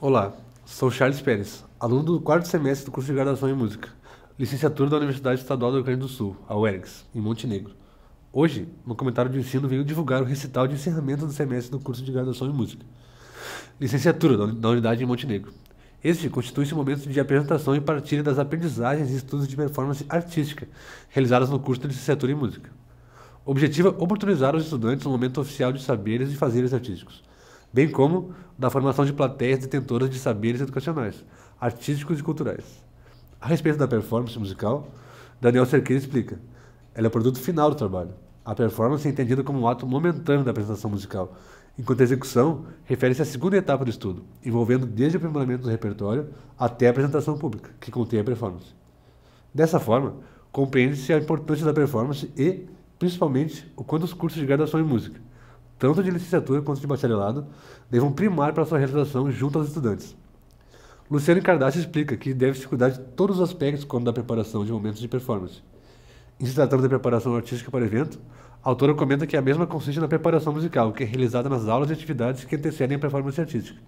Olá, sou Charles Pérez, aluno do quarto semestre do curso de graduação em música, licenciatura da Universidade Estadual do Rio Grande do Sul, a UERGS, em Montenegro. Hoje, no comentário de ensino, venho divulgar o recital de encerramento do semestre do curso de graduação em música, licenciatura da unidade em Montenegro. Este constitui-se um momento de apresentação e partilha das aprendizagens e estudos de performance artística realizadas no curso de licenciatura em música. Objetiva é oportunizar os estudantes no momento oficial de saberes e fazeres artísticos bem como da formação de plateias detentoras de saberes educacionais, artísticos e culturais. A respeito da performance musical, Daniel Cerqueira explica: ela é o produto final do trabalho. A performance é entendida como um ato momentâneo da apresentação musical, enquanto a execução refere-se à segunda etapa do estudo, envolvendo desde o aprimoramento do repertório até a apresentação pública, que contém a performance. Dessa forma, compreende-se a importância da performance e, principalmente, o quanto os cursos de graduação em música tanto de licenciatura quanto de bacharelado, devam primar para sua realização junto aos estudantes. Luciano Kardashian explica que deve-se cuidar de todos os aspectos quando da preparação de momentos de performance. Em se tratando da preparação artística para o evento, a autora comenta que a mesma consiste na preparação musical, que é realizada nas aulas e atividades que antecedem a performance artística.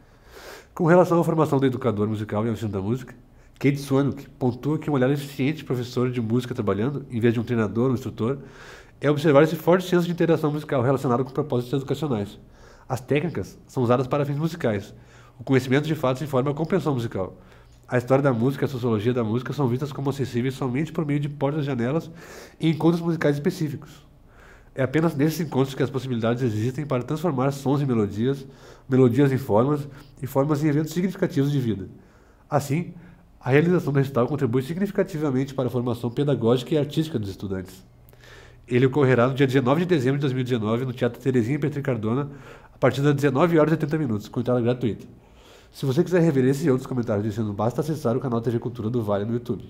Com relação à formação do educador musical e ao ensino da música, Kate Swanick pontua que um olhar eficiente de professor de música trabalhando, em vez de um treinador ou um instrutor, é observar esse forte senso de interação musical relacionado com propósitos educacionais. As técnicas são usadas para fins musicais. O conhecimento de fatos informa a compreensão musical. A história da música e a sociologia da música são vistas como acessíveis somente por meio de portas e janelas e encontros musicais específicos. É apenas nesses encontros que as possibilidades existem para transformar sons em melodias, melodias em formas e formas em eventos significativos de vida. Assim, a realização do recital contribui significativamente para a formação pedagógica e artística dos estudantes. Ele ocorrerá no dia 19 de dezembro de 2019 no Teatro Terezinha Petri Cardona, a partir das 19 horas e 30 minutos, com entrada gratuita. Se você quiser rever esse e outros comentários dizendo basta acessar o canal TV Cultura do Vale no YouTube.